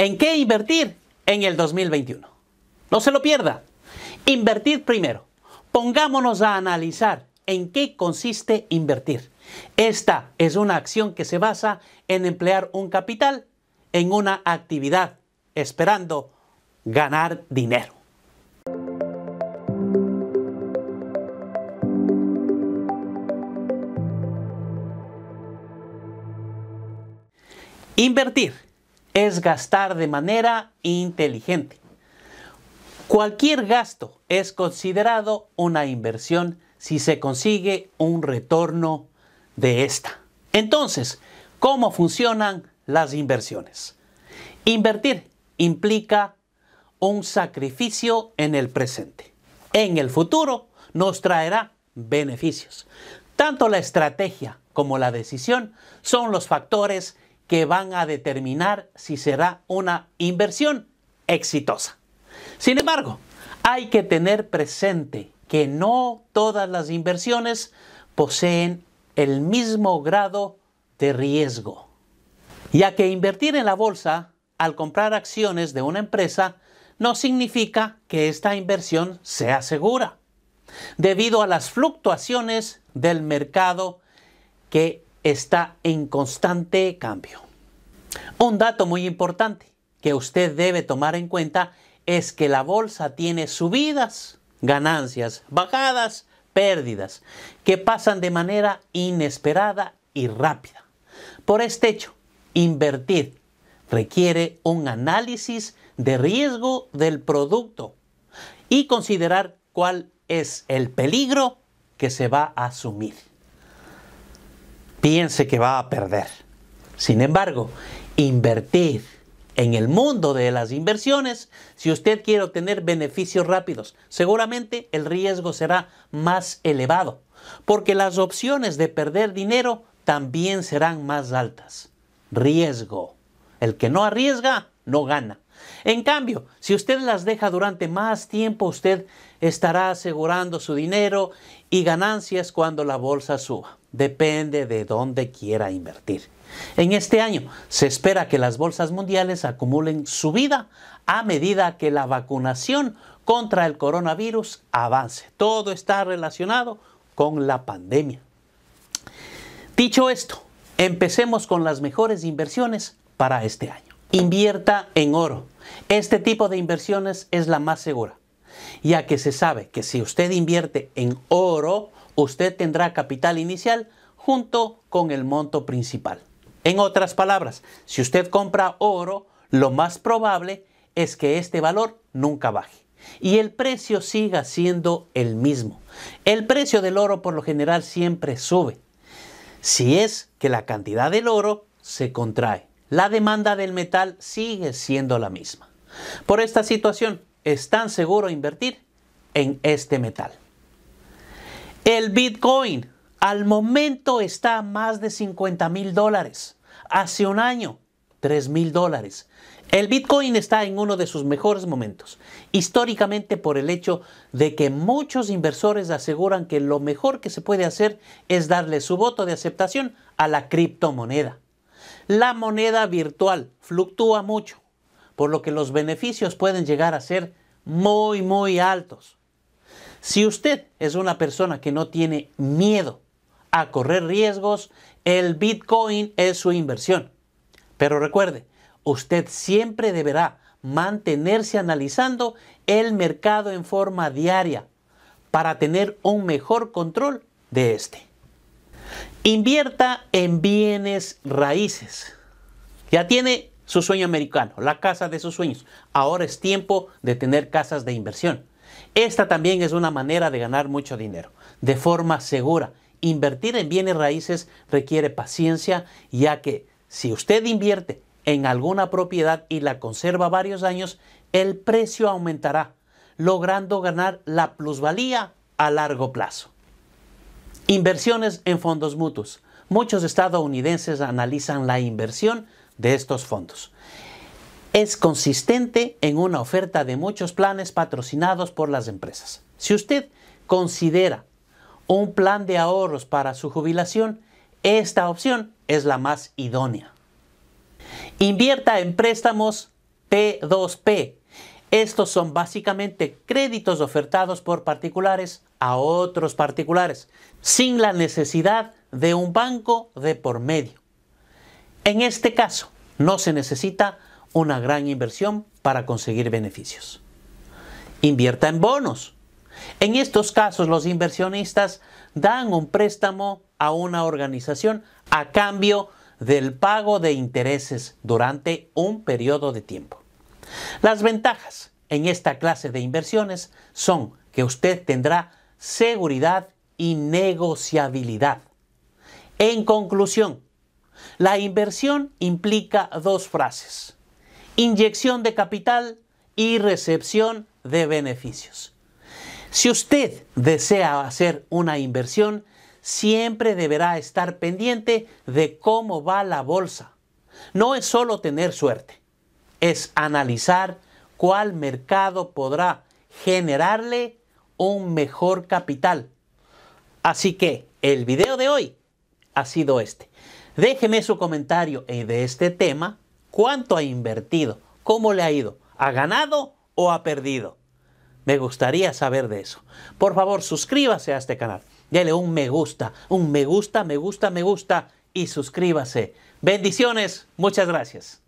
¿En qué invertir en el 2021? No se lo pierda. Invertir primero. Pongámonos a analizar en qué consiste invertir. Esta es una acción que se basa en emplear un capital en una actividad esperando ganar dinero. Invertir es gastar de manera inteligente. Cualquier gasto es considerado una inversión si se consigue un retorno de esta. Entonces, ¿cómo funcionan las inversiones? Invertir implica un sacrificio en el presente. En el futuro nos traerá beneficios. Tanto la estrategia como la decisión son los factores que van a determinar si será una inversión exitosa. Sin embargo, hay que tener presente que no todas las inversiones poseen el mismo grado de riesgo, ya que invertir en la bolsa al comprar acciones de una empresa no significa que esta inversión sea segura, debido a las fluctuaciones del mercado que está en constante cambio. Un dato muy importante que usted debe tomar en cuenta es que la bolsa tiene subidas, ganancias, bajadas, pérdidas, que pasan de manera inesperada y rápida. Por este hecho, invertir requiere un análisis de riesgo del producto y considerar cuál es el peligro que se va a asumir piense que va a perder. Sin embargo, invertir en el mundo de las inversiones, si usted quiere obtener beneficios rápidos, seguramente el riesgo será más elevado, porque las opciones de perder dinero también serán más altas. Riesgo. El que no arriesga, no gana. En cambio, si usted las deja durante más tiempo, usted estará asegurando su dinero y ganancias cuando la bolsa suba. Depende de dónde quiera invertir. En este año se espera que las bolsas mundiales acumulen subida a medida que la vacunación contra el coronavirus avance. Todo está relacionado con la pandemia. Dicho esto, empecemos con las mejores inversiones para este año. Invierta en oro. Este tipo de inversiones es la más segura, ya que se sabe que si usted invierte en oro, usted tendrá capital inicial junto con el monto principal. En otras palabras, si usted compra oro, lo más probable es que este valor nunca baje y el precio siga siendo el mismo. El precio del oro por lo general siempre sube, si es que la cantidad del oro se contrae la demanda del metal sigue siendo la misma. Por esta situación, es tan seguro invertir en este metal. El Bitcoin al momento está a más de 50 mil dólares. Hace un año, 3 mil dólares. El Bitcoin está en uno de sus mejores momentos, históricamente por el hecho de que muchos inversores aseguran que lo mejor que se puede hacer es darle su voto de aceptación a la criptomoneda. La moneda virtual fluctúa mucho, por lo que los beneficios pueden llegar a ser muy, muy altos. Si usted es una persona que no tiene miedo a correr riesgos, el Bitcoin es su inversión. Pero recuerde, usted siempre deberá mantenerse analizando el mercado en forma diaria para tener un mejor control de este. Invierta en bienes raíces. Ya tiene su sueño americano, la casa de sus sueños. Ahora es tiempo de tener casas de inversión. Esta también es una manera de ganar mucho dinero, de forma segura. Invertir en bienes raíces requiere paciencia, ya que si usted invierte en alguna propiedad y la conserva varios años, el precio aumentará, logrando ganar la plusvalía a largo plazo. Inversiones en fondos mutuos. Muchos estadounidenses analizan la inversión de estos fondos. Es consistente en una oferta de muchos planes patrocinados por las empresas. Si usted considera un plan de ahorros para su jubilación, esta opción es la más idónea. Invierta en préstamos P2P. Estos son básicamente créditos ofertados por particulares a otros particulares, sin la necesidad de un banco de por medio. En este caso, no se necesita una gran inversión para conseguir beneficios. Invierta en bonos. En estos casos, los inversionistas dan un préstamo a una organización a cambio del pago de intereses durante un periodo de tiempo. Las ventajas en esta clase de inversiones son que usted tendrá seguridad y negociabilidad. En conclusión, la inversión implica dos frases, inyección de capital y recepción de beneficios. Si usted desea hacer una inversión, siempre deberá estar pendiente de cómo va la bolsa. No es solo tener suerte, es analizar cuál mercado podrá generarle un mejor capital. Así que el video de hoy ha sido este. Déjeme su comentario eh, de este tema. ¿Cuánto ha invertido? ¿Cómo le ha ido? ¿Ha ganado o ha perdido? Me gustaría saber de eso. Por favor, suscríbase a este canal. Dale un me gusta, un me gusta, me gusta, me gusta y suscríbase. Bendiciones. Muchas gracias.